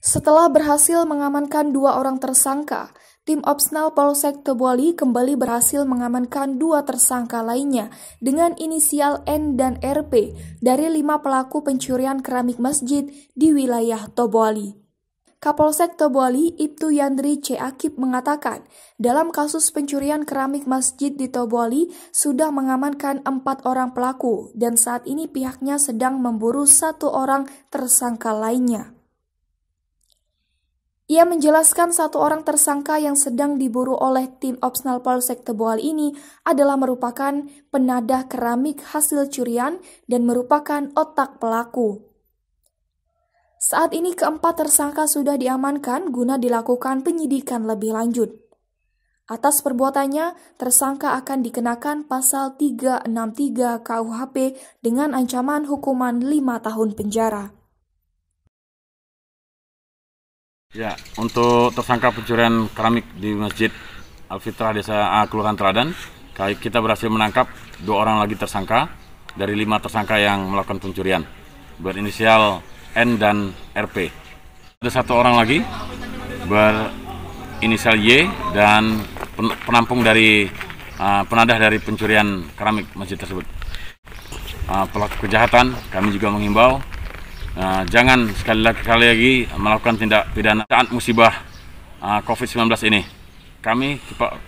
Setelah berhasil mengamankan dua orang tersangka, tim Opsnal Polsek Tebuali kembali berhasil mengamankan dua tersangka lainnya dengan inisial N dan RP dari lima pelaku pencurian keramik masjid di wilayah Toboli. Kapolsek Toboli Ibtu Yandri C. Akib mengatakan, dalam kasus pencurian keramik masjid di Toboli sudah mengamankan empat orang pelaku dan saat ini pihaknya sedang memburu satu orang tersangka lainnya. Ia menjelaskan satu orang tersangka yang sedang diburu oleh tim Opsnal Polsek Teboal ini adalah merupakan penadah keramik hasil curian dan merupakan otak pelaku. Saat ini keempat tersangka sudah diamankan guna dilakukan penyidikan lebih lanjut. Atas perbuatannya, tersangka akan dikenakan pasal 363 KUHP dengan ancaman hukuman 5 tahun penjara. Ya, untuk tersangka pencurian keramik di Masjid al Desa A, Kelurahan Teladan, kita berhasil menangkap dua orang lagi tersangka dari lima tersangka yang melakukan pencurian berinisial N dan RP. Ada satu orang lagi berinisial Y dan penampung dari uh, penadah dari pencurian keramik masjid tersebut. Uh, pelaku kejahatan kami juga mengimbau Ah, jangan sekali lagi, sekali lagi melakukan tindak pidana saat musibah ah, COVID-19 ini. Kami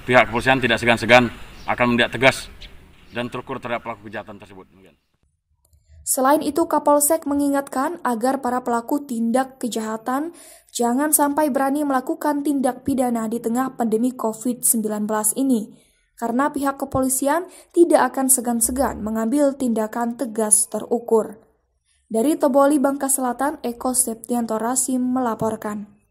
pihak kepolisian tidak segan-segan akan menindak tegas dan terukur terhadap pelaku kejahatan tersebut. Selain itu, Kapolsek mengingatkan agar para pelaku tindak kejahatan jangan sampai berani melakukan tindak pidana di tengah pandemi COVID-19 ini, karena pihak kepolisian tidak akan segan-segan mengambil tindakan tegas terukur. Dari Toboli, Bangka Selatan, Eko Septianto melaporkan.